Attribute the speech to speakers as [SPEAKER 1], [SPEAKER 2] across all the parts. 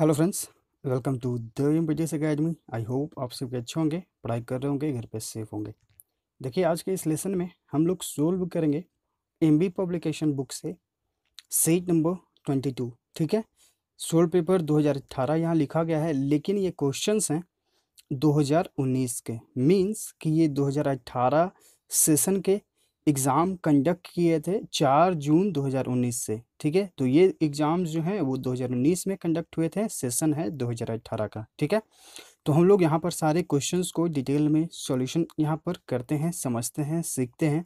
[SPEAKER 1] hello friends welcome to दम business academy I hope आप सबके अच्छे होंगे पढ़ाई कर रहे होंगे घर पे सेफ होंगे देखिए आज के इस लेसन में हम लोग सोल्व करेंगे एम बी पब्लिकेशन बुक से सीट नंबर ट्वेंटी टू ठीक है सोल्व पेपर दो हज़ार अट्ठारह यहाँ लिखा गया है लेकिन ये क्वेश्चन हैं दो हज़ार उन्नीस के मीन्स कि ये दो हज़ार अट्ठारह सेशन के एग्ज़ाम कंडक्ट किए थे चार जून 2019 से ठीक है तो ये एग्ज़ाम जो हैं वो 2019 में कंडक्ट हुए थे सेशन है 2018 का ठीक है तो हम लोग यहाँ पर सारे क्वेश्चंस को डिटेल में सॉल्यूशन यहाँ पर करते हैं समझते हैं सीखते हैं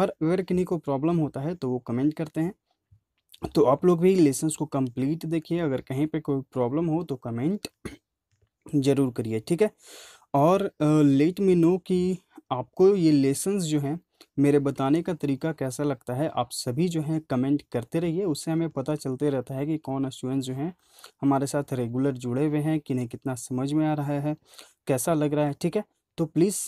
[SPEAKER 1] और अगर किन्हीं को प्रॉब्लम होता है तो वो कमेंट करते हैं तो आप लोग भी लेसन्स को कम्प्लीट देखिए अगर कहीं पर कोई प्रॉब्लम हो तो कमेंट ज़रूर करिए ठीक है और लेट मी नो कि आपको ये लेसन्स जो हैं मेरे बताने का तरीका कैसा लगता है आप सभी जो हैं कमेंट करते रहिए उससे हमें पता चलते रहता है कि कौन स्टूडेंट जो हैं हमारे साथ रेगुलर जुड़े हुए हैं किन्हें कितना समझ में आ रहा है कैसा लग रहा है ठीक है तो प्लीज़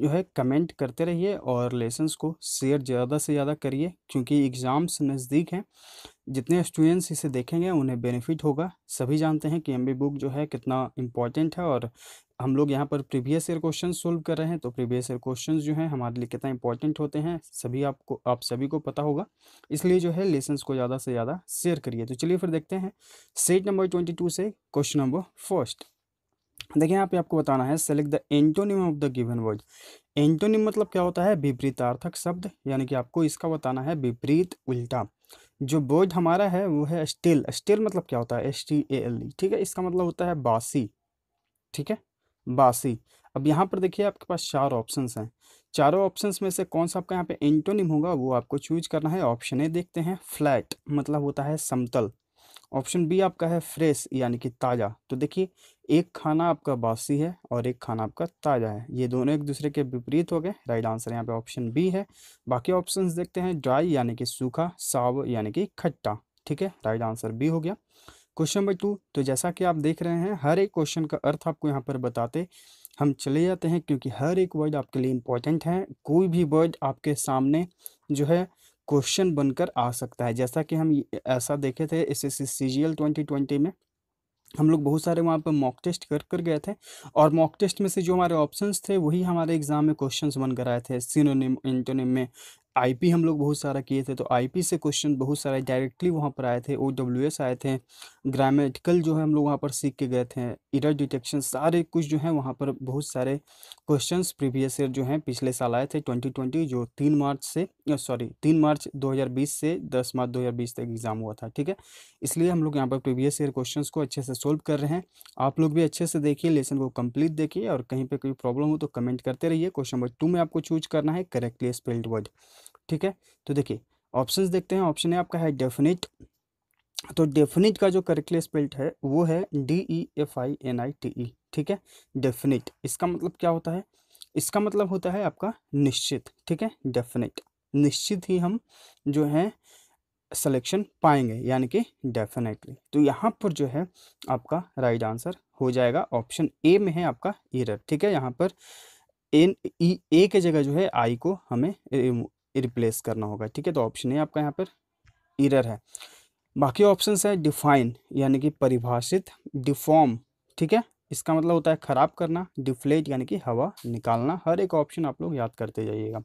[SPEAKER 1] जो है कमेंट करते रहिए और लेसन्स को शेयर ज़्यादा से ज़्यादा करिए क्योंकि एग्ज़ाम्स नज़दीक हैं जितने स्टूडेंट्स इसे देखेंगे उन्हें बेनिफिट होगा सभी जानते हैं कि एम बुक जो है कितना इम्पॉर्टेंट है और हम लोग यहाँ पर प्रीवियस ईयर क्वेश्चन सोल्व कर रहे हैं तो प्रीवियस ईयर क्वेश्चन जो हैं हमारे लिए कितना इंपॉर्टेंट होते हैं सभी आपको आप सभी को पता होगा इसलिए जो है लेसन्स को ज़्यादा से ज़्यादा शेयर करिए तो चलिए फिर देखते हैं सेट नंबर ट्वेंटी टू से क्वेश्चन नंबर फर्स्ट देखिए यहाँ पे आपको बताना है select the antonym of the given word antonym मतलब क्या होता है विपरीतार्थक शब्द यानी कि आपको इसका बताना है विपरीत उल्टा जो वर्ड हमारा है वो है स्टिल स्टिल मतलब क्या होता है एस टी ए एल ठीक है इसका मतलब होता है बासी ठीक है बासी अब यहाँ पर देखिए आपके पास चार ऑप्शंस हैं चारों ऑप्शंस में से कौन सा आपका यहाँ पे एंटोनिम होगा वो आपको चूज करना है ऑप्शन ए देखते हैं फ्लैट मतलब होता है समतल ऑप्शन बी आपका है फ्रेश यानी कि ताज़ा तो देखिए एक खाना आपका बासी है और एक खाना आपका ताज़ा है ये दोनों एक दूसरे के विपरीत हो गए राइट आंसर यहाँ पे ऑप्शन बी है बाकी ऑप्शंस देखते हैं ड्राई यानी कि सूखा साव यानी कि खट्टा ठीक है राइट आंसर बी हो गया क्वेश्चन नंबर टू तो जैसा कि आप देख रहे हैं हर एक क्वेश्चन का अर्थ आपको यहाँ पर बताते हम चले जाते हैं क्योंकि हर एक वर्ड आपके लिए इम्पॉर्टेंट है कोई भी वर्ड आपके सामने जो है क्वेश्चन बनकर आ सकता है जैसा कि हम ऐसा देखे थे S S C G L twenty twenty में हम लोग बहुत सारे वहाँ पर मॉक टेस्ट कर कर गए थे और मॉक टेस्ट में से जो हमारे ऑप्शंस थे वही हमारे एग्ज़ाम में क्वेश्चंस बन कर आए थे सिनोनिम इंटोनिम में आईपी हम लोग बहुत सारा किए थे तो आईपी से क्वेश्चन बहुत सारे डायरेक्टली वहाँ पर आए थे ओ डब्ल्यू एस आए थे ग्रामेटिकल जो है हम लोग वहाँ पर सीख के गए थे इरर डिटेक्शन सारे कुछ जो है वहाँ पर बहुत सारे क्वेश्चन प्रीवियस ईयर जो हैं पिछले साल आए थे ट्वेंटी ट्वेंटी जो तीन मार्च से सॉरी तीन मार्च दो हज़ार बीस से दस मार्च दो हज़ार बीस तक एग्ज़ाम हुआ था ठीक है इसलिए हम लोग यहाँ पर प्रीवियस ईयर क्वेश्चन को अच्छे से सोल्व कर रहे हैं आप लोग भी अच्छे से देखिए लेसन को कम्प्लीट देखिए और कहीं पर कोई प्रॉब्लम हो तो कमेंट करते रहिए क्वेश्चन नंबर टू में आपको चूज करना है करेक्टली स्पेल्ड वर्ड ठीक है तो देखिए ऑप्शन देखते हैं ऑप्शन है आपका है डेफिनेट तो डेफिनेट का जो करेक्टली स्पेल्ट है वो है D E F I N I T E ठीक है डेफिनेट इसका मतलब क्या होता है इसका मतलब होता है आपका निश्चित ठीक है डेफिनेट निश्चित ही हम जो है सिलेक्शन पाएंगे यानी कि डेफिनेटली तो यहाँ पर जो है आपका राइट आंसर हो जाएगा ऑप्शन ए में है आपका एरर ठीक है यहाँ पर एन ई ए के जगह जो है आई को हमें रिप्लेस करना होगा ठीक है तो ऑप्शन ए आपका यहाँ पर इरर है बाकी ऑप्शन है डिफाइन यानी कि परिभाषित डिफॉर्म ठीक है इसका मतलब होता है ख़राब करना डिफ्लेट यानी कि हवा निकालना हर एक ऑप्शन आप लोग याद करते जाइएगा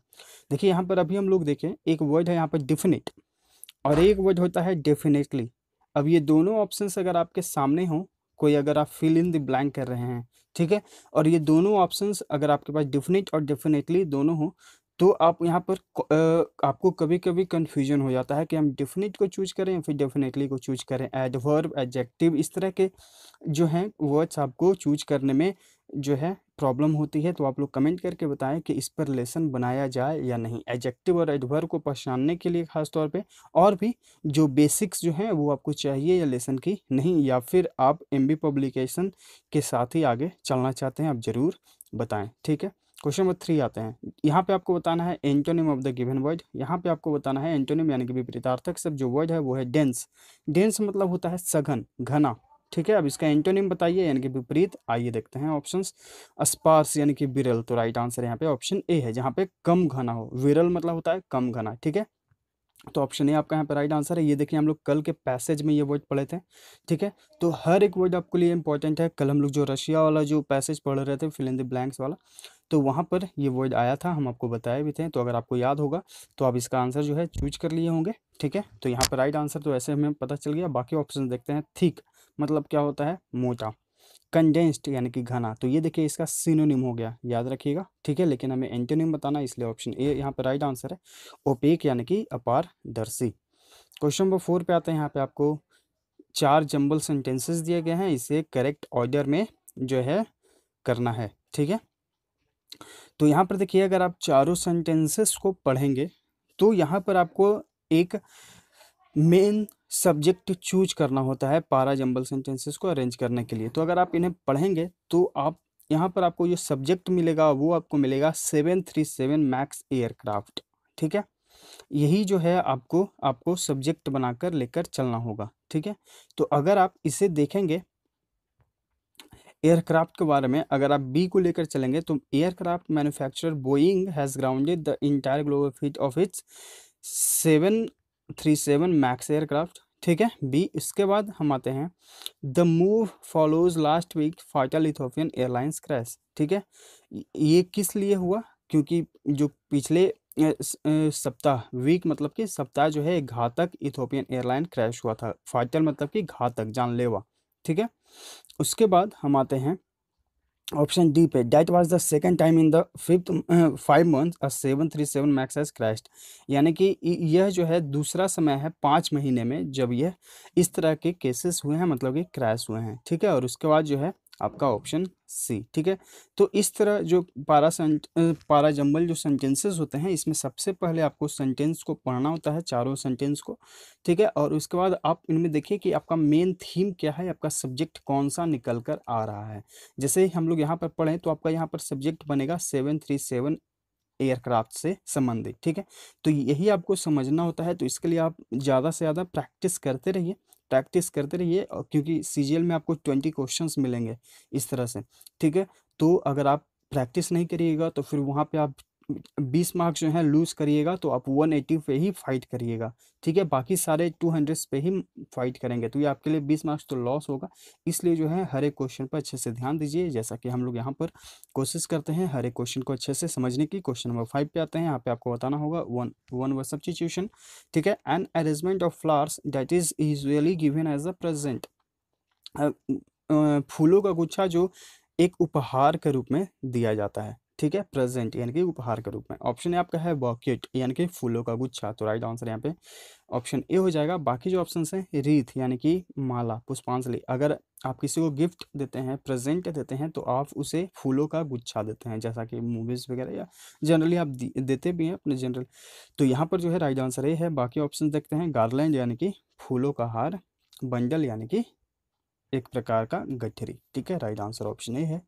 [SPEAKER 1] देखिए यहाँ पर अभी हम लोग देखें एक वर्ड है यहाँ पर डिफिनिट और एक वर्ड होता है डेफिनेटली अब ये दोनों ऑप्शन अगर आपके सामने हों कोई अगर आप फिल इन द ब्लैंक कर रहे हैं ठीक है और ये दोनों ऑप्शंस अगर आपके पास डिफिनिट और डेफिनेटली दोनों हो तो आप यहाँ पर आपको कभी कभी कन्फ्यूजन हो जाता है कि हम डेफिनेट को चूज करें या फिर डेफिनेटली को चूज करें एडवर्ब एडजेक्टिव इस तरह के जो हैं वर्ड्स आपको चूज करने में जो है प्रॉब्लम होती है तो आप लोग कमेंट करके बताएं कि इस पर लेसन बनाया जाए या नहीं एडजेक्टिव और एडवर्ब को पहचानने के लिए खास तौर पे और भी जो बेसिक्स जो हैं वो आपको चाहिए या लेसन की नहीं या फिर आप एम पब्लिकेशन के साथ ही आगे चलना चाहते हैं आप ज़रूर बताएं ठीक है क्वेश्चन नंबर थ्री आते हैं यहाँ पे आपको बताना है antonym of the given word यहाँ पे आपको बताना है एंटोनिम यानी कि विपरीतार्थक सब जो वर्ड है वो है डेंस डेंस मतलब होता है सघन घना ठीक है अब इसका एंटोनिम बताइए यानी कि विपरीत आइए देखते हैं ऑप्शंस स्पार्स यानी कि विरल तो राइट आंसर यहाँ पे ऑप्शन ए है जहाँ पे कम घना हो विरल मतलब होता है कम घना ठीक है तो ऑप्शन ए आपका यहाँ पर राइट आंसर है ये देखिए हम लोग कल के पैसेज में ये वर्ड पढ़े थे ठीक है तो हर एक वर्ड आपके लिए इंपॉर्टेंट है कल हम लोग जो रशिया वाला जो पैसेज पढ़ रहे थे फिल इन द ब्लैंक्स वाला तो वहाँ पर ये वर्ड आया था हम आपको बताए भी थे तो अगर आपको याद होगा तो आप इसका आंसर जो है चूज कर लिए होंगे ठीक है तो यहाँ पर राइट आंसर तो ऐसे हमें पता चल गया बाकी ऑप्शन देखते हैं थीक मतलब क्या होता है मोटा कंडेंस्ड यानी कि घना तो ये देखिए इसका सिनोनिम हो गया याद रखिएगा ठीक है लेकिन हमें एंटोनिम बताना इसलिए ऑप्शन ए यहाँ पर राइट आंसर है ओपेक यानी कि अपारदर्शी क्वेश्चन नंबर फोर पे आते हैं यहाँ पे आपको चार जंबल सेंटेंसेस दिए गए हैं इसे करेक्ट ऑर्डर में जो है करना है ठीक है तो यहाँ पर देखिए अगर आप चारों सेंटेंसेस को पढ़ेंगे तो यहाँ पर आपको एक मेन सब्जेक्ट चूज करना होता है पारा जंबल सेंटेंसेस को अरेंज करने के लिए तो अगर आप इन्हें पढ़ेंगे तो आप यहाँ पर आपको जो सब्जेक्ट मिलेगा वो आपको मिलेगा seven three seven max aircraft ठीक है यही जो है आपको आपको सब्जेक्ट बनाकर लेकर चलना होगा ठीक है तो अगर आप इसे देखेंगे एयरक्राफ्ट के बारे में अगर आप बी को लेकर चलेंगे तो aircraft manufacturer Boeing has grounded the entire global fleet of its seven three seven max aircraft ठीक है बी इसके बाद हम आते हैं the move follows last week fatal Ethiopian airlines crash ठीक है ये किस लिए हुआ क्योंकि जो पिछले सप्ताह वीक मतलब कि सप्ताह जो है घातक इथोपियन एयरलाइन क्रैश हुआ था फाइटल मतलब कि घातक जानलेवा ठीक है उसके बाद हम आते हैं ऑप्शन डी पे that was the second time in the fifth five month a seven three seven max has crashed यानी कि यह जो है दूसरा समय है पाँच महीने में जब यह इस तरह के केसेस हुए हैं मतलब कि क्रैश हुए हैं ठीक है और उसके बाद जो है आपका ऑप्शन सी ठीक है तो इस तरह जो पारा पारा जम्बल जो सेंटेंसेस होते हैं इसमें सबसे पहले आपको सेंटेंस को पढ़ना होता है चारों सेंटेंस को ठीक है और उसके बाद आप इनमें देखिए कि आपका मेन थीम क्या है आपका सब्जेक्ट कौन सा निकल कर आ रहा है जैसे हम लोग यहाँ पर पढ़ें तो आपका यहाँ पर सब्जेक्ट बनेगा सेवन थ्री सेवन एयरक्राफ्ट से संबंधित ठीक है तो यही आपको समझना होता है तो इसके लिए आप ज़्यादा से ज़्यादा प्रैक्टिस करते रहिए प्रैक्टिस करते रहिए और क्योंकि सी में आपको ट्वेंटी क्वेश्चन मिलेंगे इस तरह से ठीक है तो अगर आप प्रैक्टिस नहीं करिएगा तो फिर वहाँ पे आप बीस मार्क्स जो है लूज करिएगा तो आप वन एटी पे ही फाइट करिएगा ठीक है बाकी सारे टू हंड्रेड पे ही फाइट करेंगे तो ये आपके लिए बीस मार्क्स तो लॉस होगा इसलिए जो है हर एक क्वेश्चन पर अच्छे से ध्यान दीजिए जैसा कि हम लोग यहाँ पर कोशिश करते हैं हर एक क्वेश्चन को अच्छे से समझने की क्वेश्चन नंबर फाइव पे आते हैं यहाँ पे आपको बताना होगा वन वन व सब्सटीट्यूशन ठीक है an arrangement of flowers that is usually given as a present फूलों का गुच्छा जो एक उपहार के रूप में दिया जाता है ठीक है प्रेजेंट यानी कि उपहार के रूप में ऑप्शन ए आपका है बॉकेट यानी कि फूलों का गुच्छा तो राइट आंसर यहाँ पे ऑप्शन ए हो जाएगा बाकी जो ऑप्शन हैं रीथ यानी कि माला पुष्पांजलि अगर आप किसी को गिफ्ट देते हैं प्रेजेंट देते हैं तो आप उसे फूलों का गुच्छा देते हैं जैसा कि मूवीज़ वगैरह या जनरली आप देते भी हैं अपने जनरल तो यहाँ पर जो है राइट आंसर ए है बाकी ऑप्शन देखते हैं गार्लैंड यानी कि फूलों का हार बंडल यानी कि एक प्रकार का गठरी ठीक है राइट आंसर ऑप्शन ए है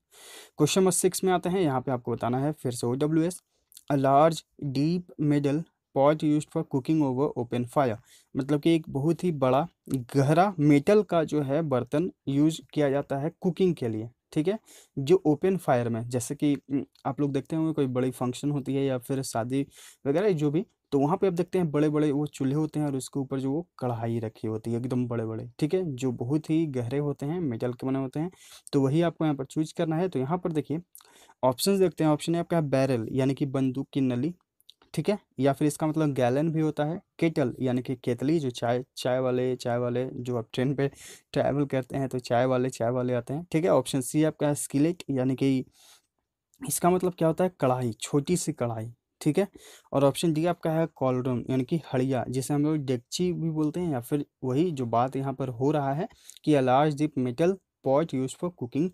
[SPEAKER 1] क्वेश्चन नंबर सिक्स में आते हैं यहाँ पे आपको बताना है फिर से O W S a large deep metal pot use for cooking over open fire मतलब कि एक बहुत ही बड़ा गहरा मेटल का जो है बर्तन यूज किया जाता है कुकिंग के लिए ठीक है जो ओपन फायर में जैसे कि हम्म, आप लोग देखते होंगे कोई बड़ी फंक्शन होती है या फिर शादी वगैरह जो भी तो वहाँ पे आप देखते हैं बड़े बड़े वो चूल्हे होते हैं और उसके ऊपर जो वो कढ़ाई रखी होती है एकदम बड़े बड़े ठीक है जो बहुत ही गहरे होते हैं मेटल के बने होते हैं तो वही आपको यहाँ पर चूज करना है तो यहाँ पर देखिए ऑप्शन देखते हैं ऑप्शन है आपका बैरल यानी कि बंदूक की नली ठीक है या फिर इसका मतलब गैलन भी होता है केटल यानी कि केतली जो चाय चाय वाले चाय वाले जो आप ट्रेन पे ट्रैवल करते हैं तो चाय वाले चाय वाले आते हैं ठीक है ऑप्शन सी आपका स्किलेट यानी कि इसका मतलब क्या होता है कढ़ाई छोटी सी कढ़ाई ठीक है और ऑप्शन डी आपका है कॉलरम यानी कि हड़िया जिसे हम लोग डेक्ची भी बोलते हैं या फिर वही जो बात यहाँ पर हो रहा है कि a large deep metal pot use for cooking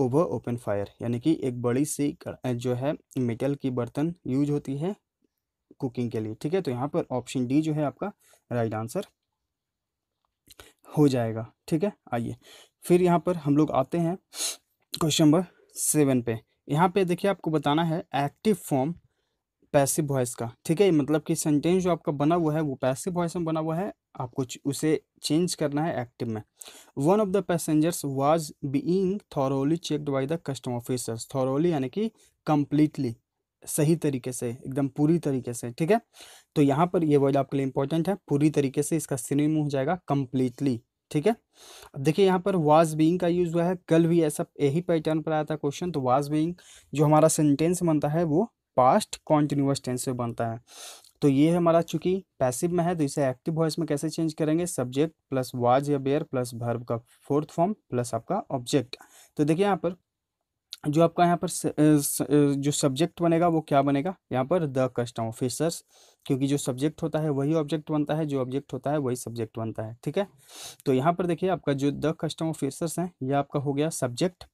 [SPEAKER 1] over open fire यानी कि एक बड़ी सी जो है मेटल की बर्तन यूज होती है कुकिंग के लिए ठीक है तो यहाँ पर ऑप्शन डी जो है आपका राइट आंसर हो जाएगा ठीक है आइए फिर यहाँ पर हम लोग आते हैं क्वेश्चन नंबर सेवन पे यहाँ पे देखिए आपको बताना है एक्टिव फॉर्म पैसिव वॉइस का ठीक है मतलब कि सेंटेंस जो आपका बना हुआ है वो पैसिव वॉइस में बना हुआ है आपको उसे चेंज करना है एक्टिव में one of the passengers was being thoroughly checked by the custom officers thoroughly यानी कि कम्प्लीटली सही तरीके से एकदम पूरी तरीके से ठीक है तो यहाँ पर ये वर्ड आपके लिए इंपॉर्टेंट है पूरी तरीके से इसका सिनेम हो जाएगा कंप्लीटली ठीक है अब देखिए यहाँ पर वाज बीइंग का यूज़ हुआ है कल भी ऐसा यही पैटर्न पर आया था क्वेश्चन तो वाज बीइंग जो हमारा सेंटेंस बनता है वो पास्ट कॉन्टिन्यूस टेंस में बनता है तो ये हमारा चूंकि पैसिव में है तो इसे एक्टिव वॉइस में कैसे चेंज करेंगे सब्जेक्ट प्लस वाज या बेयर प्लस भर्व का फोर्थ फॉर्म प्लस आपका ऑब्जेक्ट तो देखिए यहाँ पर जो आपका यहाँ पर जो सब्जेक्ट बनेगा वो क्या बनेगा यहाँ पर द कस्टम ऑफिसर्स क्योंकि जो सब्जेक्ट होता है वही ऑब्जेक्ट बनता है जो ऑब्जेक्ट होता है वही सब्जेक्ट बनता है ठीक है तो यहाँ पर देखिए आपका जो द कस्टम ऑफिसर्स हैं ये आपका हो गया सब्जेक्ट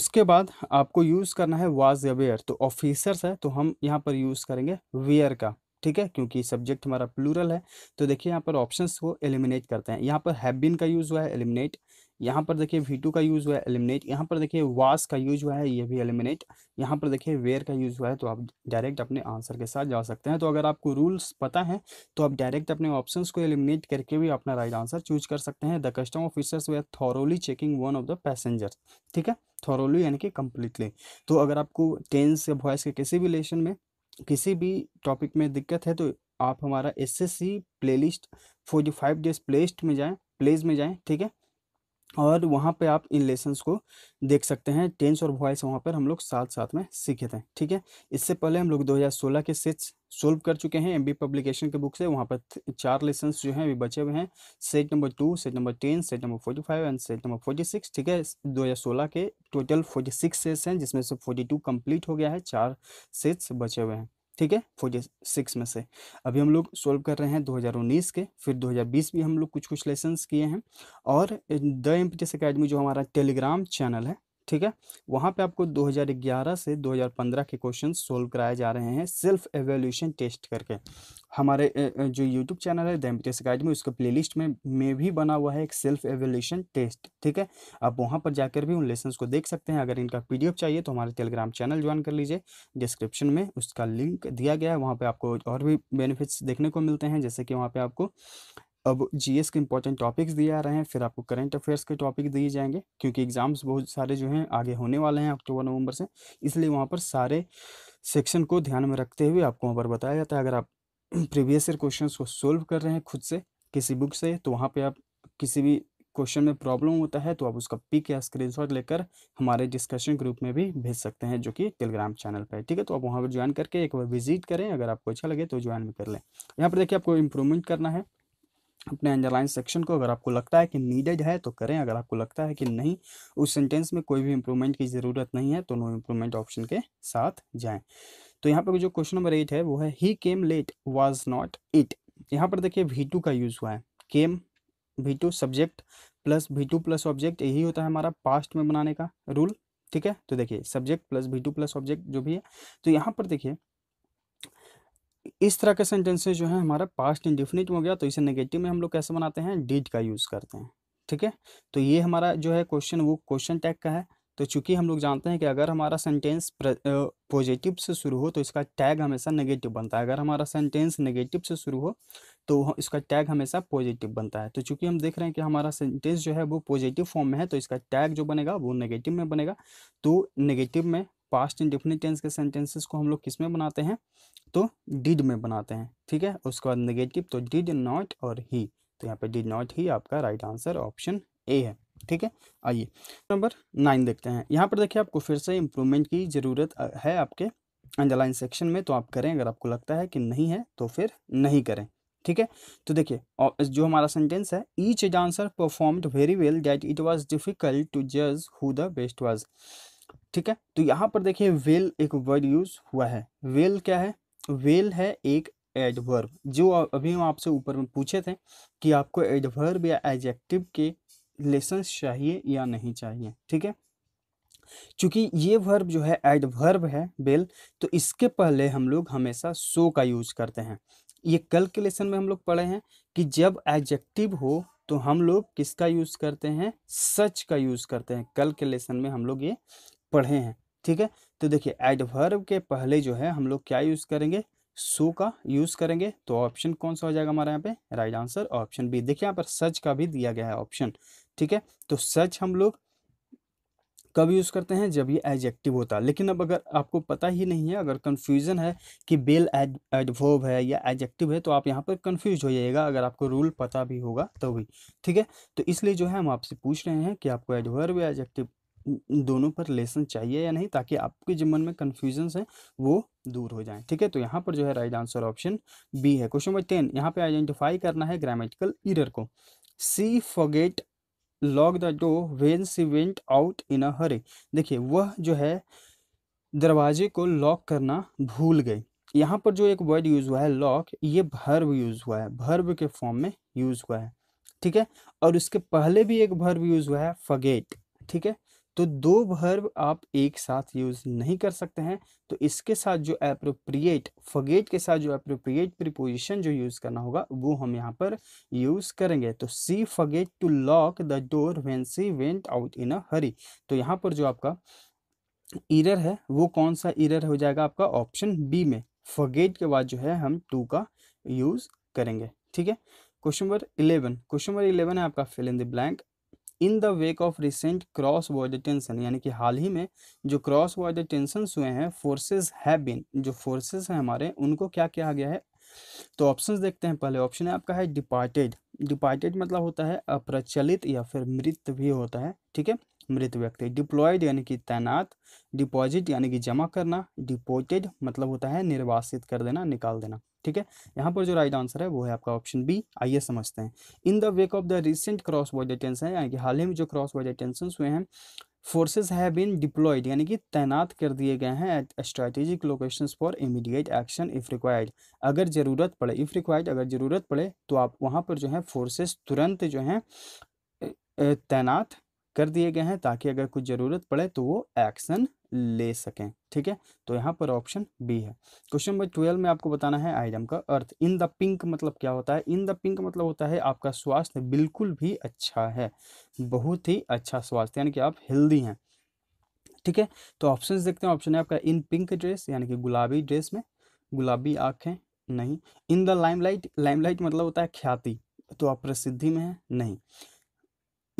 [SPEAKER 1] उसके बाद आपको यूज़ करना है वाज अवेयर तो ऑफिसर्स है तो हम यहाँ पर यूज़ करेंगे वेयर का ठीक है क्योंकि सब्जेक्ट हमारा प्लूरल है तो देखिए यहाँ पर ऑप्शंस को एलिमिनेट करते हैं यहाँ पर हैव बीन का यूज़ हुआ है एलिमिनेट यहाँ पर देखिए वी का यूज़ हुआ है एलिमिनेट यहाँ पर देखिए वास का यूज हुआ है ये भी एलिमिनेट यहाँ पर देखिए वेयर का यूज़ हुआ है तो आप डायरेक्ट अपने आंसर के साथ जा सकते हैं तो अगर आपको रूल्स पता है तो आप डायरेक्ट अपने ऑप्शन को एलिमिनेट करके भी अपना राइट आंसर चूज कर सकते हैं the custom officers were thoroughly checking one of the passengers ठीक है थॉरोली यानी कि कम्प्लीटली तो अगर आपको टेंस या वॉयस के किसी भी लेशन में किसी भी टॉपिक में दिक्कत है तो आप हमारा S S C playlist forty five days playlist में जाएँ प्लेज में जाएँ ठीक है और वहाँ पे आप इन लेसन्स को देख सकते हैं टेंस और वॉइस वहाँ पर हम लोग साथ साथ में सीखे थे ठीक है इससे पहले हम लोग 2016 के सेट्स सोल्व कर चुके हैं एमबी पब्लिकेशन के बुक से वहाँ पर चार लेसन्स जो हैं अभी बचे हुए हैं set number two set number ten set number forty five and set number forty six ठीक है दो के टोटल फोर्टी सिक्स सेट्स हैं जिसमें से फोर्टी टू हो गया है चार सेट्स बचे हुए हैं ठीक है फोर सिक्स में से अभी हम लोग सोल्व कर रहे हैं 2019 के फिर 2020 भी हम लोग कुछ कुछ लेसन किए हैं और the M P T academy जो हमारा टेलीग्राम चैनल है ठीक है वहाँ पे आपको 2011 से 2015 के क्वेश्चन सोल्व कराए जा रहे हैं सेल्फ एवेल्यूशन टेस्ट करके हमारे जो यूट्यूब चैनल है द एमटीएस अकेडमी उसके प्लेलिस्ट में में भी बना हुआ है एक सेल्फ एवेल्यूशन टेस्ट ठीक है आप वहाँ पर जाकर भी उन लेसन को देख सकते हैं अगर इनका पी चाहिए तो हमारे टेलीग्राम चैनल ज्वाइन कर लीजिए डिस्क्रिप्शन में उसका लिंक दिया गया है वहाँ पर आपको और भी बेनिफिट्स देखने को मिलते हैं जैसे कि वहाँ पर आपको अब जीएस के इंपॉर्टेंट टॉपिक्स दिए आ रहे हैं फिर आपको करंट अफेयर्स के टॉपिक दिए जाएंगे क्योंकि एग्जाम्स बहुत सारे जो हैं आगे होने वाले हैं अक्टूबर नवंबर से इसलिए वहाँ पर सारे सेक्शन को ध्यान में रखते हुए आपको वहाँ पर बताया जाता है अगर आप प्रीवियस ईयर क्वेश्चन को सोल्व कर रहे हैं खुद से किसी बुक से तो वहाँ पर आप किसी भी क्वेश्चन में प्रॉब्लम होता है तो आप उसका पिक या स्क्रीनशॉट लेकर हमारे डिस्कशन ग्रुप में भी भेज सकते हैं जो कि टेलीग्राम चैनल पर ठीक है तो आप वहाँ पर ज्वाइन करके एक बार विजिट करें अगर आपको अच्छा लगे तो ज्वाइन भी कर लें यहाँ पर देखिए आपको इम्प्रूवमेंट करना है अपने अंडरलाइन सेक्शन को अगर आपको लगता है कि नीडेड है तो करें अगर आपको लगता है कि नहीं उस सेंटेंस में कोई भी इम्प्रूवमेंट की ज़रूरत नहीं है तो नो इम्प्रूवमेंट ऑप्शन के साथ जाएं तो यहाँ पर जो क्वेश्चन नंबर एट है वो है he came late was not it यहाँ पर देखिए वी टू का यूज़ हुआ है came V two subject plus V two plus object यही होता है हमारा पास्ट में बनाने का रूल ठीक है तो देखिए subject plus V two plus object जो भी है तो यहाँ पर देखिए इस तरह के सेंटेंसेज जो है हमारा पास्ट इंडिफिनिट हो गया तो इसे नेगेटिव में हम लोग कैसे बनाते हैं डिड का यूज़ करते हैं ठीक है तो ये हमारा जो है क्वेश्चन वो क्वेश्चन टैग का है तो चूंकि हम लोग जानते हैं कि अगर हमारा सेंटेंस पॉजिटिव से शुरू हो तो इसका टैग हमेशा नेगेटिव बनता है अगर हमारा सेंटेंस नेगेटिव से शुरू हो तो इसका टैग हमेशा पॉजिटिव बनता है तो चूंकि हम देख रहे हैं कि हमारा सेंटेंस जो है वो पॉजिटिव फॉर्म में है तो इसका टैग जो बनेगा वो नेगेटिव में बनेगा तो नेगेटिव में पास्ट एंड डिफिनिट टेंस के सेंटेंसेस को हम लोग किस में बनाते हैं तो डिड में बनाते हैं ठीक है उसके बाद नेगेटिव तो डिड नॉट और ही तो यहाँ पे डिड नॉट ही आपका राइट आंसर ऑप्शन ए है ठीक है आइए नंबर नाइन देखते हैं यहाँ पर देखिए आपको फिर से इम्प्रूवमेंट की ज़रूरत है आपके अंडरलाइन सेक्शन में तो आप करें अगर आपको लगता है कि नहीं है तो फिर नहीं करें ठीक है तो देखिए जो हमारा सेंटेंस है each dancer performed very well that it was difficult to जज हु द बेस्ट वाज ठीक है तो यहाँ पर देखिए वेल एक वर्ड यूज हुआ है वेल क्या है वेल है एक एडवर्ब जो अभी हम आपसे ऊपर में पूछे थे कि आपको एडवर्ब या एडजेक्टिव के लेसन चाहिए या नहीं चाहिए ठीक है चूंकि ये वर्ब जो है एडवर्ब है बेल तो इसके पहले हम लोग हमेशा सो का यूज करते हैं ये कल के लेसन में हम लोग पढ़े हैं कि जब एडजेक्टिव हो तो हम लोग किसका यूज़ करते हैं सच का यूज़ करते हैं कल के लेसन में हम लोग ये पढ़े हैं ठीक है तो देखिए एडवर्ब के पहले जो है हम लोग क्या यूज़ करेंगे सो का यूज़ करेंगे तो ऑप्शन कौन सा हो जाएगा हमारे यहाँ पे राइट आंसर ऑप्शन बी देखिए यहाँ पर सच का भी दिया गया है ऑप्शन ठीक है तो सच हम लोग कब यूज़ करते हैं जब ये एडजेक्टिव होता है लेकिन अब अगर आपको पता ही नहीं है अगर कन्फ्यूज़न है कि बेल एड एडवोव है या एडजेक्टिव है तो आप यहाँ पर कन्फ्यूज हो जाइएगा अगर आपको रूल पता भी होगा तो भी ठीक है तो इसलिए जो है हम आपसे पूछ रहे हैं कि आपको एडवर्ब या एडजेक्टिव दोनों पर लेसन चाहिए या नहीं ताकि आपके जो मन में कन्फ्यूजन है वो दूर हो जाए ठीक है तो यहाँ पर जो है राइट आंसर ऑप्शन बी है क्वेश्चन नंबर टेन यहाँ पे आइडेंटिफाई करना है ग्रामेटिकल ईरर को she forgot lock the door when she went out in a hurry देखिए वह जो है दरवाजे को लॉक करना भूल गई यहाँ पर जो एक वर्ड यूज़ हुआ है लॉक ये भर्व यूज़ हुआ है भर्व के फॉर्म में यूज़ हुआ है ठीक है और उसके पहले भी एक भर्व यूज़ हुआ है फगेट ठीक है तो दो वर्ब आप एक साथ यूज नहीं कर सकते हैं तो इसके साथ जो अप्रोप्रिएट फगेट के साथ जो अप्रोप्रिएट प्रिपोजिशन जो यूज करना होगा वो हम यहाँ पर यूज करेंगे तो she forgot to lock the door when she went out in a hurry तो यहाँ पर जो आपका इरर है वो कौन सा इरर हो जाएगा आपका ऑप्शन बी में फगेट के बाद जो है हम टू का यूज करेंगे ठीक है question number eleven question number eleven है आपका fill in the blank in the wake of recent cross border tension यानी कि हाल ही में जो क्रॉस बॉर्डर टेंशन हुए हैं फोर्सेज है बिन जो फोर्सेज हैं हमारे उनको क्या कहा गया है तो ऑप्शन देखते हैं पहले ऑप्शन है आपका है डिपार्टेड डिपार्टेड मतलब होता है अप्रचलित या फिर मृत भी होता है ठीक है मृत व्यक्ति डिप्लॉयड यानी कि तैनात डिपॉजिट यानी कि जमा करना डिपोटेड मतलब होता है निर्वासित कर देना निकाल देना ठीक है यहाँ पर जो राइट आंसर है वो है आपका ऑप्शन बी आइए समझते हैं in the wake of the recent cross border tension यानी कि हाल ही में जो क्रॉस बॉर्डर टेंशन हुए हैं फोर्सेज हैव बीन डिप्लॉयड यानी कि तैनात कर दिए गए हैं at strategic location for immediate action if required अगर ज़रूरत पड़े इफ़ रिक्वायर्ड अगर ज़रूरत पड़े तो आप वहाँ पर जो है फोर्सेज तुरंत जो है तैनात कर दिए गए हैं ताकि अगर कुछ ज़रूरत पड़े तो वो एक्शन ले सकें ठीक है तो यहाँ पर ऑप्शन बी है क्वेश्चन नंबर ट्वेल्व में आपको बताना है आइडम का अर्थ इन द पिंक मतलब क्या होता है इन द पिंक मतलब होता है आपका स्वास्थ्य बिल्कुल भी अच्छा है बहुत ही अच्छा स्वास्थ्य यानी कि आप हेल्दी हैं ठीक है तो ऑप्शन देखते हैं ऑप्शन है आपका इन पिंक ड्रेस यानी कि गुलाबी ड्रेस में गुलाबी आँखें नहीं इन द लाइमलाइट लाइमलाइट मतलब होता है ख्याति तो आप प्रसिद्धि में हैं नहीं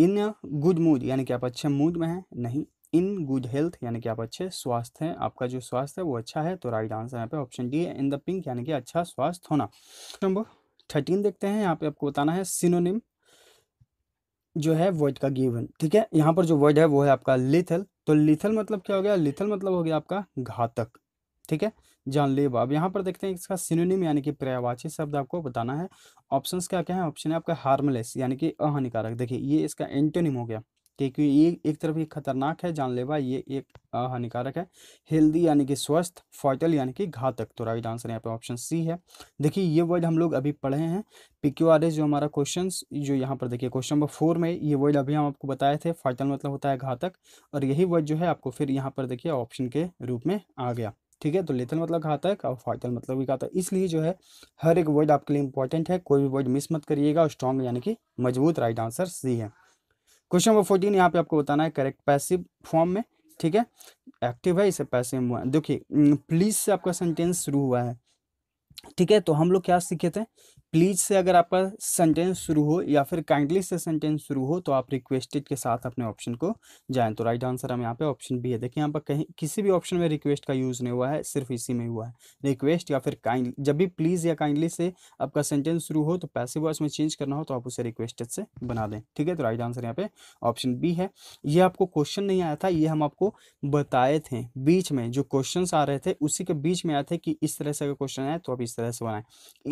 [SPEAKER 1] इन गुड मूड यानी कि आप अच्छे मूड में हैं नहीं इन गुड हेल्थ यानी कि आप अच्छे स्वास्थ्य हैं आपका जो स्वास्थ्य है वो अच्छा है तो राइट आंसर यहाँ पे ऑप्शन डी है इन द पिंक यानी कि अच्छा स्वास्थ्य होना नंबर थर्टीन देखते हैं यहाँ पे आपको बताना है सिनोनिम जो है वर्ड का गिवन ठीक है यहाँ पर जो वर्ड है वो है आपका लिथल तो लिथल मतलब क्या हो गया लिथल मतलब हो गया आपका घातक ठीक है जानलेवा अब यहाँ पर देखते हैं इसका सिनोनिम यानी कि पर्यावाची शब्द आपको बताना है ऑप्शंस क्या क्या है ऑप्शन है आपका हार्मलेस यानी कि अहानिकारक देखिए ये इसका एंटोनिम हो गया क्योंकि ये एक तरफ ये खतरनाक है जानलेवा ये एक हानिकारक है हेल्दी यानी कि स्वस्थ फॉटल यानी कि घातक तो राइट आंसर यहाँ पे ऑप्शन सी है देखिए ये वर्ड हम लोग अभी पढ़े हैं पी क्यू आर एस जो हमारा क्वेश्चन जो यहाँ पर देखिए क्वेश्चन नंबर फोर में ये वर्ड अभी हम आपको बताए थे फॉटल मतलब होता है घातक और यही वर्ड जो है आपको फिर यहाँ पर देखिए ऑप्शन के रूप में आ गया ठीक है तो लेथल मतलब घातक और फाइटल मतलब भी घातक इसलिए जो है हर एक वर्ड आपके लिए इंपॉर्टेंट है कोई भी वर्ड मिस मत करिएगा और स्ट्रॉन्ग यानी कि मजबूत राइट आंसर सी है क्वेश्चन नंबर फोर्टीन यहाँ पे आपको बताना है करेक्ट पैसिव फॉर्म में ठीक है एक्टिव है इसे पैसे हुआ देखिए प्लीज से आपका सेंटेंस शुरू हुआ है ठीक है तो हम लोग क्या सीखे थे प्लीज से अगर आपका सेंटेंस शुरू हो या फिर काइंडली से सेंटेंस शुरू हो तो आप रिक्वेस्टेड के साथ अपने ऑप्शन को जाएं तो राइट आंसर हम यहाँ पे ऑप्शन बी है देखिए यहाँ पर कहीं किसी भी ऑप्शन में रिक्वेस्ट का यूज़ नहीं हुआ है सिर्फ इसी में हुआ है रिक्वेस्ट या फिर काइंड जब भी प्लीज़ या काइंडली से आपका सेंटेंस शुरू हो तो पैसे वॉइस में चेंज करना हो तो आप उसे रिक्वेस्टेड से बना दें ठीक है तो राइट आंसर यहाँ पे ऑप्शन बी है ये आपको क्वेश्चन नहीं आया था ये हम आपको बताए थे बीच में जो क्वेश्चन आ रहे थे उसी के बीच में आए थे कि इस तरह से अगर क्वेश्चन आए तो आप इस तरह से बनाएं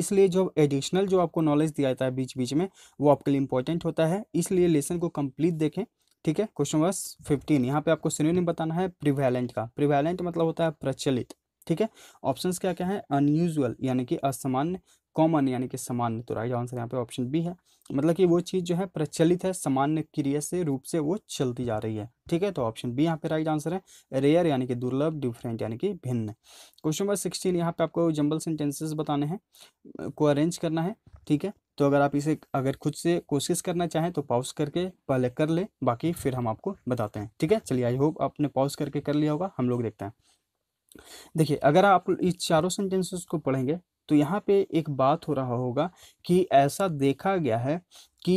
[SPEAKER 1] इसलिए जो एडिशन एडिशनल जो आपको नॉलेज दिया जाता है बीच बीच में वो आपके लिए इंपॉर्टेंट होता है इसलिए लेसन को कंप्लीट देखें ठीक है क्वेश्चन नंबर फिफ्टीन यहाँ पे आपको सिनोनिम बताना है प्रिवेलेंट का प्रिवेलेंट मतलब होता है प्रचलित ठीक है ऑप्शंस क्या क्या है अनयूजल यानी कि असामान्य कॉमन यानी कि सामान्य तो राइट आंसर यहाँ पे ऑप्शन बी है मतलब कि वो चीज़ जो है प्रचलित है सामान्य क्रिया से रूप से वो चलती जा रही है ठीक है तो ऑप्शन बी यहाँ पे राइट आंसर है रेयर यानी कि दुर्लभ डिफरेंट यानी कि भिन्न क्वेश्चन नंबर सिक्सटीन यहाँ पे आपको जंबल सेंटेंसेस बताने हैं को अरेंज करना है ठीक है तो अगर आप इसे अगर खुद से कोशिश करना चाहें तो पॉज करके पहले कर ले बाकी फिर हम आपको बताते हैं ठीक है चलिए आई होप आपने पॉज करके कर लिया होगा हम लोग देखते हैं देखिए अगर आप इस चारों सेंटेंसेस को पढ़ेंगे तो यहाँ पे एक बात हो रहा होगा कि ऐसा देखा गया है कि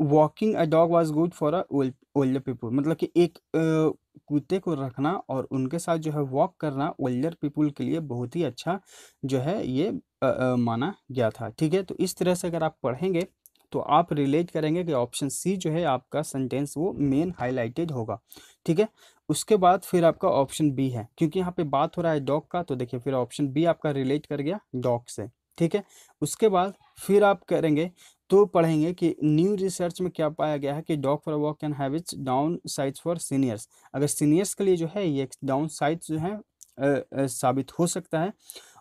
[SPEAKER 1] walking a dog was good for a older people मतलब कि एक कुत्ते को रखना और उनके साथ जो है वॉक करना ओल्डर पीपल के लिए बहुत ही अच्छा जो है ये आ, आ, माना गया था ठीक है तो इस तरह से अगर आप पढ़ेंगे तो आप रिलेट करेंगे कि ऑप्शन सी जो है आपका सेंटेंस वो मेन हाईलाइटेड होगा ठीक है उसके बाद फिर आपका ऑप्शन बी है क्योंकि यहाँ पे बात हो रहा है डॉग का तो देखिए फिर ऑप्शन बी आपका रिलेट कर गया डॉग से ठीक है उसके बाद फिर आप करेंगे तो पढ़ेंगे कि न्यू रिसर्च में क्या पाया गया है कि dog for walk can have its downsides for seniors अगर सीनियर्स के लिए जो है ये डाउन साइड्स जो है आ, आ, साबित हो सकता है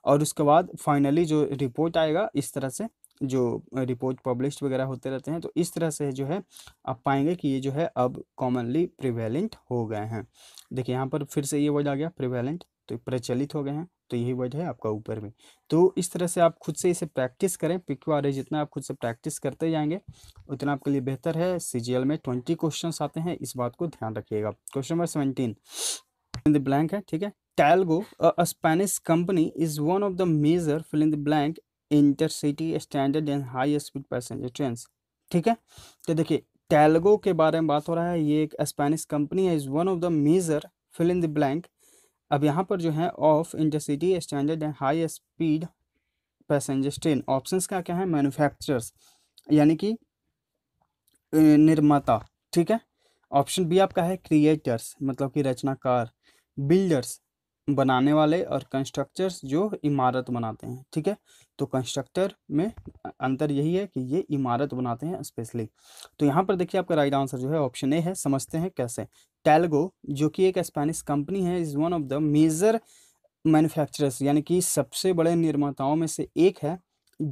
[SPEAKER 1] और उसके बाद फाइनली जो रिपोर्ट आएगा इस तरह से जो रिपोर्ट पब्लिश वगैरह होते रहते हैं तो इस तरह से जो है आप पाएंगे कि ये जो है अब कॉमनली प्रिवेलेंट हो गए हैं देखिए यहाँ पर फिर से ये वर्ड आ गया प्रिवेलेंट तो प्रचलित हो गए हैं तो यही वर्ड है आपका ऊपर में तो इस तरह से आप खुद से इसे प्रैक्टिस करें पिक क्यू आर जितना आप खुद से प्रैक्टिस करते जाएंगे उतना आपके लिए बेहतर है सी में ट्वेंटी क्वेश्चन आते हैं इस बात को ध्यान रखिएगा question number seventeen the blank है ठीक है Talgo a Spanish company is one of the major fill in the blank intercity standard and high speed passenger train ठीक है तो देखिए टेलगो के बारे में बात हो रहा है ये एक स्पेनिश कंपनी है is one of the major fill in the blank अब यहाँ पर जो है of intercity standard and high speed passenger train options का क्या है मैन्युफैक्चरर्स यानी कि निर्माता ठीक है ऑप्शन बी आपका है क्रिएटर्स मतलब कि रचनाकार बिल्डर्स बनाने वाले और कंस्ट्रक्चर्स जो इमारत बनाते हैं ठीक है तो कंस्ट्रक्टर में अंतर यही है कि ये इमारत बनाते हैं स्पेशली तो यहाँ पर देखिए आपका राइट आंसर जो है ऑप्शन ए है समझते हैं कैसे टेलगो जो कि एक स्पेनिश कंपनी है is one of the major manufacturers यानी कि सबसे बड़े निर्माताओं में से एक है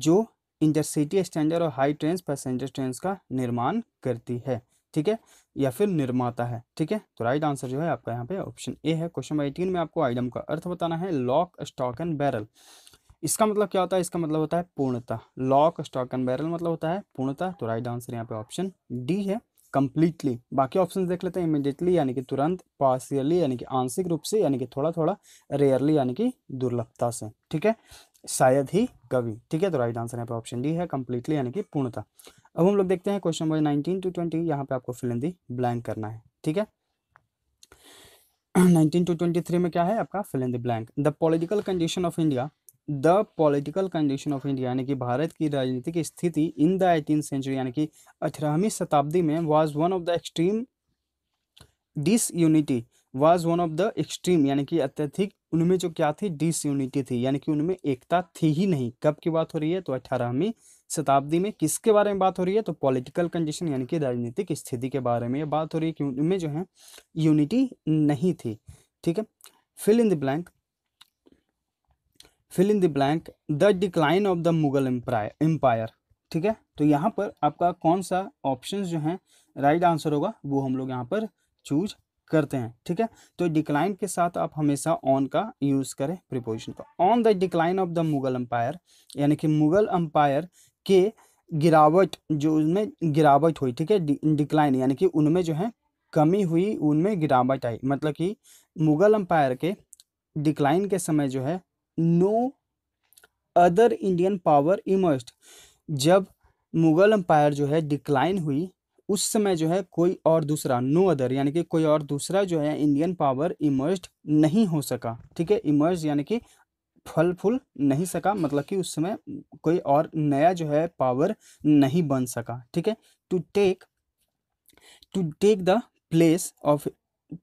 [SPEAKER 1] जो इंटरसिटी स्टैंडर्ड और हाई ट्रेन पैसेंजर ट्रेन का निर्माण करती है ठीक है या फिर निर्माता है ठीक है तो राइट आंसर जो है आपका यहाँ पे ऑप्शन ए है क्वेश्चन नंबर एटीन में आपको आइटम का अर्थ बताना है लॉक स्टॉक एंड बैरल इसका मतलब क्या होता है इसका मतलब होता है पूर्णता लॉक स्टॉक एंड बैरल मतलब होता है पूर्णता तो राइट आंसर यहाँ पे ऑप्शन डी है कंप्लीटली बाकी ऑप्शन देख लेते हैं इमिडिएटली यानी कि तुरंत पार्सियली यानी कि आंशिक रूप से यानी कि थोड़ा थोड़ा रेयरली यानी कि दुर्लभता से ठीक है शायद ही कवि ठीक है तो राइट आंसर यहाँ पे ऑप्शन डी है कंप्लीटली यानी कि पूर्णता अब हम लोग देखते हैं question number nineteen to twenty यहाँ पे आपको फिल इन दी ब्लैंक करना है ठीक है नाइनटीन टू ट्वेंटी थ्री में क्या है आपका fill in the blank the political condition of India the political condition of India यानी कि भारत की राजनीतिक स्थिति इन द एटीन सेंचुरी यानी कि अठारहवीं शताब्दी में was one of the extreme disunity was one of the extreme यानी कि अत्यधिक उनमें जो क्या थी डिस यूनिटी थी यानी कि उनमें एकता थी ही नहीं कब की बात हो रही है तो अठारहवीं शताब्दी में किसके बारे में बात हो रही है तो पॉलिटिकल कंडीशन यानी कि राजनीतिक स्थिति के बारे में बात हो रही है कि उनमें जो है यूनिटी नहीं थी ठीक है fill in the blank fill in the blank the decline of the Mughal empire ठीक है तो यहाँ पर आपका कौन सा ऑप्शन जो है राइट right आंसर होगा वो हम लोग यहाँ पर चूज करते हैं ठीक है तो डिक्लाइन के साथ आप हमेशा ऑन का यूज़ करें प्रिपोजिशन का on the decline of the Mughal empire यानी कि मुगल अम्पायर के गिरावट जो उनमें गिरावट हुई ठीक है डिक्लाइन यानी कि उनमें जो है कमी हुई उनमें गिरावट आई मतलब कि मुगल अम्पायर के डिक्लाइन के समय जो है no other Indian power emerged जब मुगल अम्पायर जो है डिक्लाइन हुई उस समय जो है कोई और दूसरा नो अदर यानी कि कोई और दूसरा जो है इंडियन पावर इमर्ज नहीं हो सका ठीक है इमर्ज यानी कि फल फूल नहीं सका मतलब कि उस समय कोई और नया जो है पावर नहीं बन सका ठीक है to take to take the place of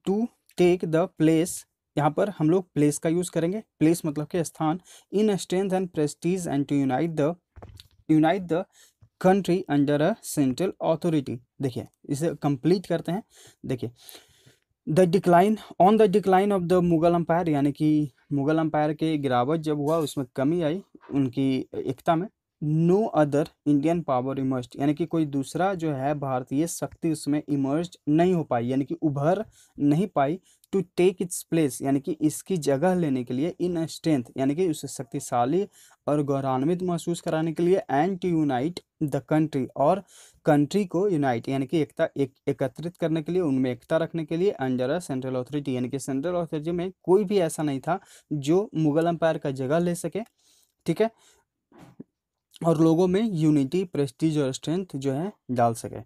[SPEAKER 1] to take the place यहाँ पर हम लोग प्लेस का यूज़ करेंगे प्लेस मतलब के स्थान in strength and prestige and to unite the unite the country under a central authority देखिए इसे कंप्लीट करते हैं देखिए the decline on the decline of the Mughal empire यानी कि मुगल अम्पायर के गिरावट जब हुआ उसमें कमी आई उनकी एकता में no other Indian power emerge यानी कि कोई दूसरा जो है भारतीय शक्ति उसमें इमर्ज नहीं हो पाई यानी कि उभर नहीं पाई टू टेक इट्स प्लेस यानी कि इसकी जगह लेने के लिए इन स्ट्रेंथ यानी कि उसे शक्तिशाली और गौरवान्वित महसूस कराने के लिए and to unite the country और कंट्री को यूनाइट यानी कि एकता एक एकत्रित करने के लिए उनमें एकता रखने के लिए अंडर अ सेंट्रल अथॉरिटी यानी कि सेंट्रल अथॉरिटी में कोई भी ऐसा नहीं था जो मुगल अंपायर का जगह ले सके ठीक है और लोगों में यूनिटी प्रेस्टीज और स्ट्रेंथ जो है डाल सके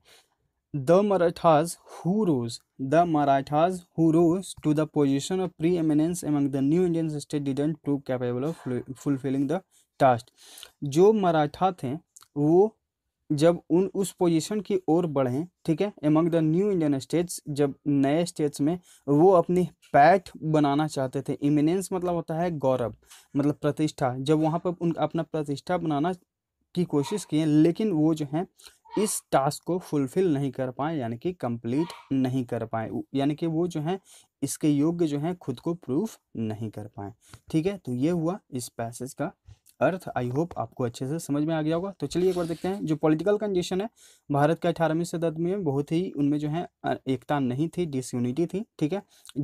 [SPEAKER 1] the Marathas who rose the Marathas who rose to the position of preeminence among the new Indian state didn't prove capable of fulfilling the task जो मराठा थे वो जब उन उस पोजिशन की ओर बढ़ें ठीक है among the new Indian states जब नए स्टेट्स में वो अपनी पैठ बनाना चाहते थे इमिनेंस मतलब होता है गौरव मतलब प्रतिष्ठा जब वहाँ पर उन अपना प्रतिष्ठा बनाना की कोशिश किए लेकिन वो जो हैं इस टास्क को फुलफिल नहीं कर पाए यानी कि कंप्लीट नहीं कर पाए यानी कि वो जो है इसके योग्य जो है खुद को प्रूफ नहीं कर पाए ठीक है तो ये हुआ इस पैसेज का अर्थ आई होप आपको अच्छे से समझ में आ गया होगा तो चलिए एक बार देखते हैं जो पॉलिटिकल कंडीशन है भारत का अठारहवीं शताब्दी में बहुत ही उनमें जो है एकता नहीं थी डिसयूनिटी थी ठीक है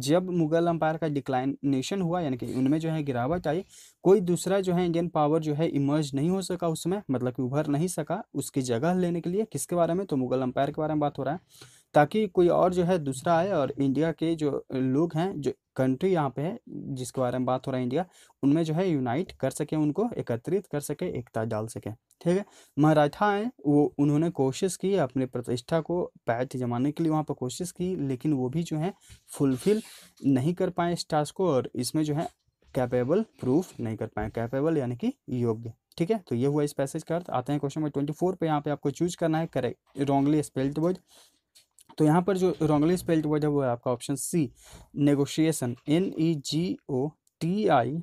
[SPEAKER 1] जब मुगल अंपायर का डिक्लाइनेशन हुआ यानी कि उनमें जो है गिरावट आई कोई दूसरा जो है इंडियन पावर जो है इमर्ज नहीं हो सका उसमें मतलब कि उभर नहीं सका उसकी जगह लेने के लिए किसके बारे में तो मुगल अंपायर के बारे में बात हो रहा है ताकि कोई और जो है दूसरा आए और इंडिया के जो लोग हैं जो कंट्री यहाँ पे है जिसके बारे में बात हो रहा है इंडिया उनमें जो है यूनाइट कर सके उनको एकत्रित कर सके एकता डाल सके ठीक है मराठा है वो उन्होंने कोशिश की अपने प्रतिष्ठा को पैठ जमाने के लिए वहाँ पर कोशिश की लेकिन वो भी जो है फुलफिल नहीं कर पाए इस टास्क को और इसमें जो है कैपेबल प्रूफ नहीं कर पाए कैपेबल यानी कि योग्य ठीक है तो ये हुआ इस पैसेज का अर्थ आते हैं क्वेश्चन नंबर ट्वेंटी फोर पर यहाँ पे आपको चूज करना है करेक्ट रॉन्गली स्पेल्ड वर्ड तो यहाँ पर जो रोंगली स्पेल्ड वर्ड है वो है आपका option C negotiation N E G O T I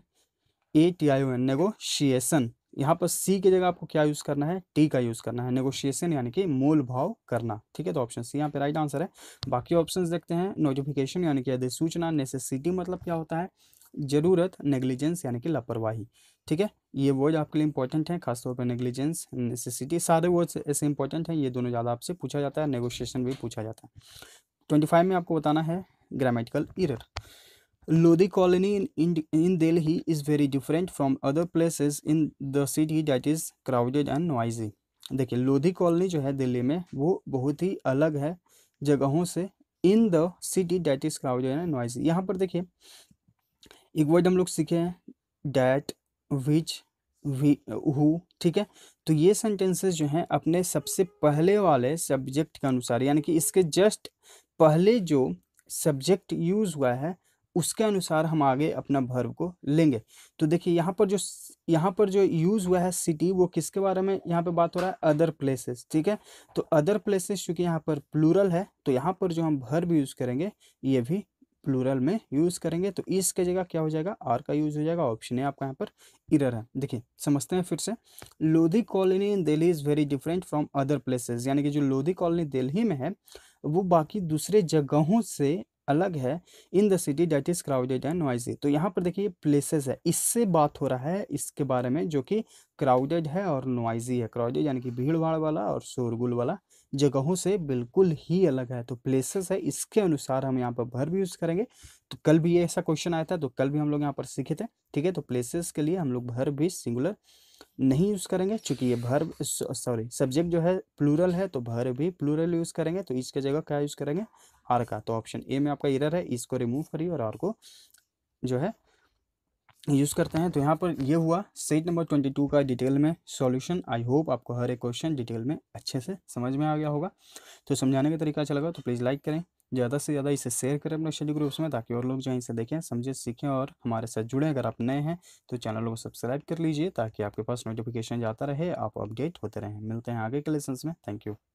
[SPEAKER 1] A T I O N negotiation यहाँ पर सी की जगह आपको क्या यूज़ करना है टी का यूज़ करना है नेगोशिएशन यानी कि मोल भाव करना ठीक है तो ऑप्शन सी यहाँ पे राइट आंसर है बाकी ऑप्शंस देखते हैं नोटिफिकेशन यानी कि अधिसूचना नेसेसिटी मतलब क्या होता है ज़रूरत नेग्लिजेंस यानी कि लापरवाही ठीक है ये वर्ड आपके लिए इंपॉर्टेंट है खासतौर पर नेग्लिजेंस नेसेसिटी सारे वर्ड्स ऐसे इंपॉर्टेंट हैं ये दोनों ज़्यादा आपसे पूछा जाता है नेगोशिएशन भी पूछा जाता है ट्वेंटी फाइव में आपको बताना है grammatical error Lodhi colony in in, in Delhi is very different from other places in the city that is crowded and देखिए लोधी कॉलोनी जो है दिल्ली में वो बहुत ही अलग है जगहों से in the city that is crowded and noisy यहाँ पर देखिए एक वर्ड हम लोग सीखे हैं डैट विच वी हु ठीक है तो ये सेंटेंसेस जो हैं अपने सबसे पहले वाले सब्जेक्ट के अनुसार यानी कि इसके जस्ट पहले जो सब्जेक्ट यूज हुआ है उसके अनुसार हम आगे अपना भर्व को लेंगे तो देखिए यहाँ पर जो यहाँ पर जो यूज़ हुआ है सिटी वो किसके बारे में यहाँ पे बात हो रहा है अदर प्लेसेस ठीक है तो अदर प्लेसेस चूंकि यहाँ पर प्लूरल है तो यहाँ पर जो हम भर्व यूज़ करेंगे ये भी प्लूरल में यूज़ करेंगे तो इस के जगह क्या हो जाएगा आर का यूज़ हो जाएगा ऑप्शन है आपका यहाँ पर इरर है देखिए समझते हैं फिर से Lodhi colony in Delhi is very different from other places यानी कि जो लोधी कॉलोनी दिल्ली में है वो बाकी दूसरे जगहों से अलग है in the city that is crowded and noisy तो यहाँ पर देखिए प्लेसेस है इससे बात हो रहा है इसके बारे में जो कि क्राउडेड है और नॉइजी है क्राउडेड यानी कि भीड़ भाड़ वाला और शोरगुल वाला जगहों से बिल्कुल ही अलग है तो प्लेसेस है इसके अनुसार हम यहाँ पर भर भी यूज़ करेंगे तो कल भी ये ऐसा क्वेश्चन आया था तो कल भी हम लोग यहाँ पर सीखे थे ठीक है तो प्लेसेस के लिए हम लोग भर भी सिंगुलर नहीं यूज़ करेंगे चूंकि ये भर सॉरी सब्जेक्ट जो है प्लूरल है तो भर भी प्लूरल यूज़ करेंगे तो इसके जगह क्या यूज़ करेंगे आर का तो ऑप्शन ए में आपका इरर है इसको रिमूव करिए और आर को जो है यूज़ करते हैं तो यहाँ पर ये हुआ सेट नंबर ट्वेंटी टू का डिटेल में सॉल्यूशन आई होप आपको हर एक क्वेश्चन डिटेल में अच्छे से समझ में आ गया होगा तो समझाने का तरीका अच्छा लगा तो प्लीज़ लाइक करें ज़्यादा से ज़्यादा इसे शेयर करें अपने स्टडी ग्रुप्स में ताकि और लोग जो इसे देखें समझें सीखें और हमारे साथ जुड़ें अगर आप नए हैं तो चैनल को सब्सक्राइब कर लीजिए ताकि आपके पास नोटिफिकेशन जाता रहे आप अपडेट होते रहें मिलते हैं आगे के लेसन में थैंक यू